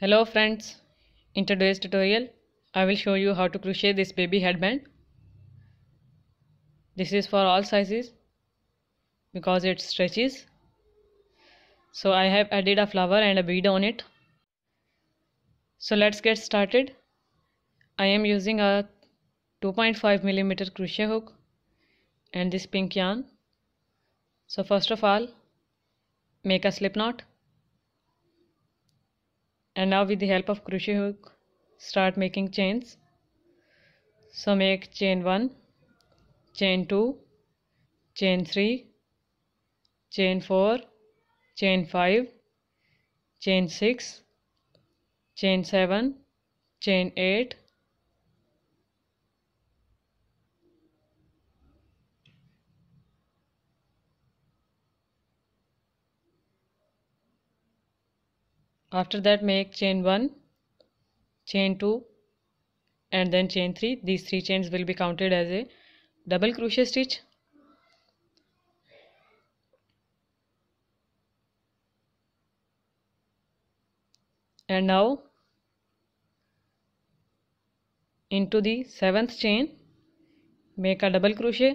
Hello friends, in today's tutorial I will show you how to crochet this baby headband. This is for all sizes because it stretches. So I have added a flower and a bead on it. So let's get started. I am using a 2.5 millimeter crochet hook and this pink yarn. So first of all make a slip knot and now with the help of crochet hook start making chains so make chain 1 chain 2 chain 3 chain 4 chain 5 chain 6 chain 7 chain 8 after that make chain 1 chain 2 and then chain 3 these three chains will be counted as a double crochet stitch and now into the seventh chain make a double crochet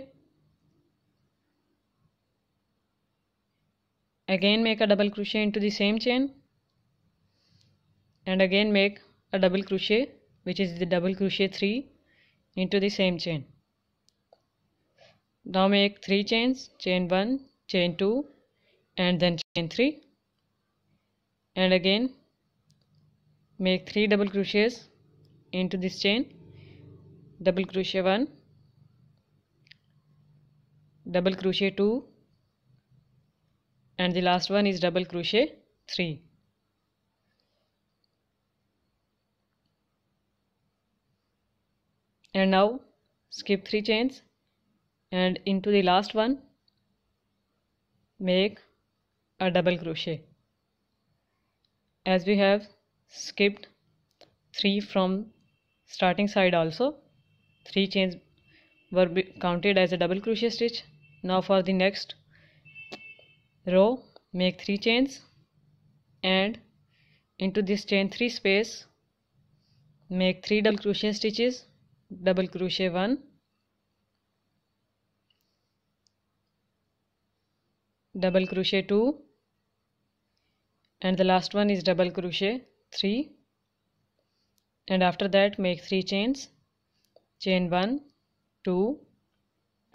again make a double crochet into the same chain and again make a double crochet which is the double crochet 3 into the same chain now make 3 chains chain 1 chain 2 and then chain 3 and again make 3 double crochets into this chain double crochet 1 double crochet 2 and the last one is double crochet 3 and now skip 3 chains and into the last one make a double crochet as we have skipped 3 from starting side also 3 chains were counted as a double crochet stitch now for the next row make 3 chains and into this chain 3 space make 3 double crochet stitches double crochet 1 double crochet 2 and the last one is double crochet 3 and after that make 3 chains chain 1 2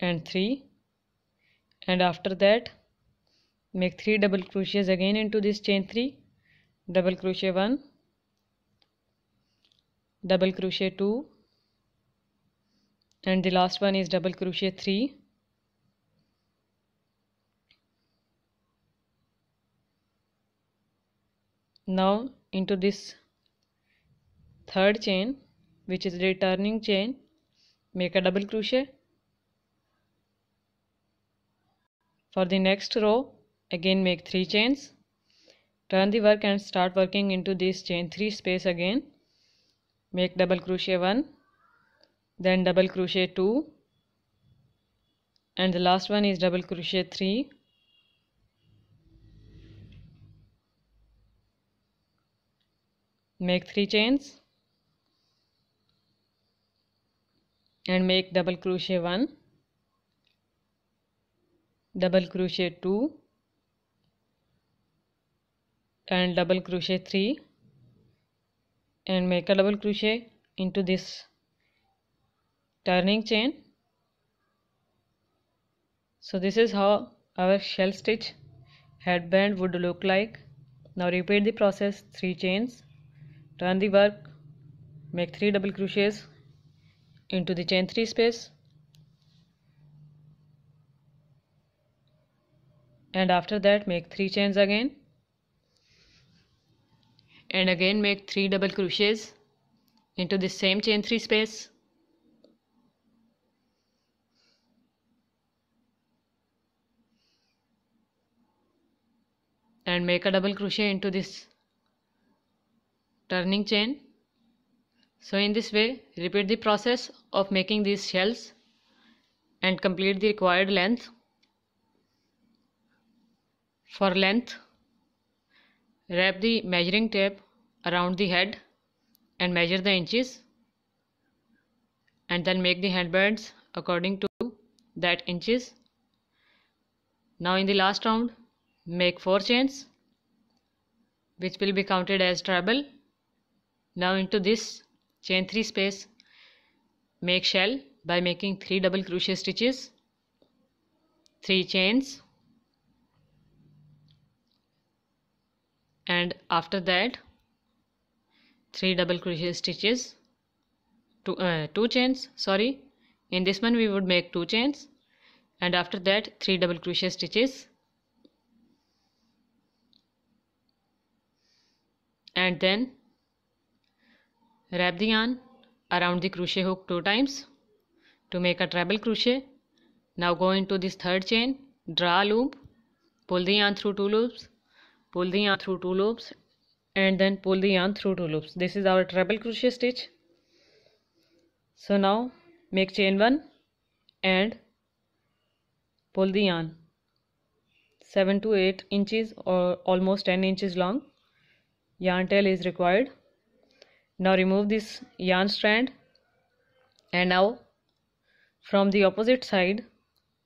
and 3 and after that make 3 double crochets again into this chain 3 double crochet 1 double crochet 2 and the last one is double crochet 3 now into this third chain which is returning chain make a double crochet for the next row again make 3 chains turn the work and start working into this chain 3 space again make double crochet 1 then double crochet 2 and the last one is double crochet 3 make 3 chains and make double crochet 1 double crochet 2 and double crochet 3 and make a double crochet into this turning chain so this is how our shell stitch headband would look like now repeat the process three chains turn the work make three double crochets into the chain three space and after that make three chains again and again make three double crochets into the same chain three space and make a double crochet into this turning chain so in this way repeat the process of making these shells and complete the required length for length wrap the measuring tape around the head and measure the inches and then make the headbands according to that inches now in the last round Make 4 chains which will be counted as treble. Now into this chain 3 space make shell by making 3 double crochet stitches 3 chains and after that 3 double crochet stitches two, uh, 2 chains sorry in this one we would make 2 chains and after that 3 double crochet stitches and then wrap the yarn around the crochet hook two times to make a treble crochet now go into this third chain draw a loop pull the yarn through two loops pull the yarn through two loops and then pull the yarn through two loops this is our treble crochet stitch so now make chain one and pull the yarn 7 to 8 inches or almost 10 inches long yarn tail is required now remove this yarn strand and now from the opposite side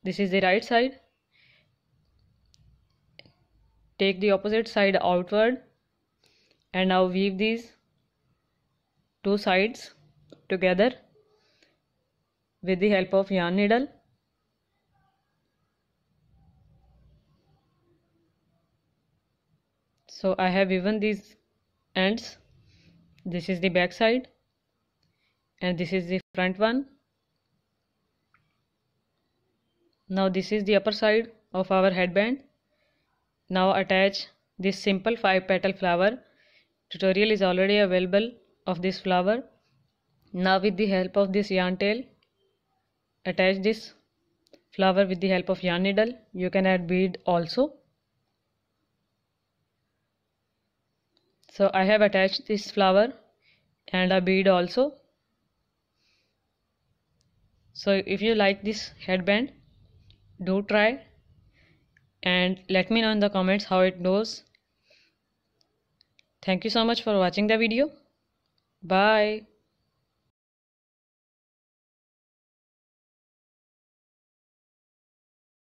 this is the right side take the opposite side outward and now weave these two sides together with the help of yarn needle so I have even these ends this is the back side and this is the front one now this is the upper side of our headband now attach this simple five petal flower tutorial is already available of this flower now with the help of this yarn tail attach this flower with the help of yarn needle you can add bead also so I have attached this flower and a bead also so if you like this headband do try and let me know in the comments how it goes thank you so much for watching the video bye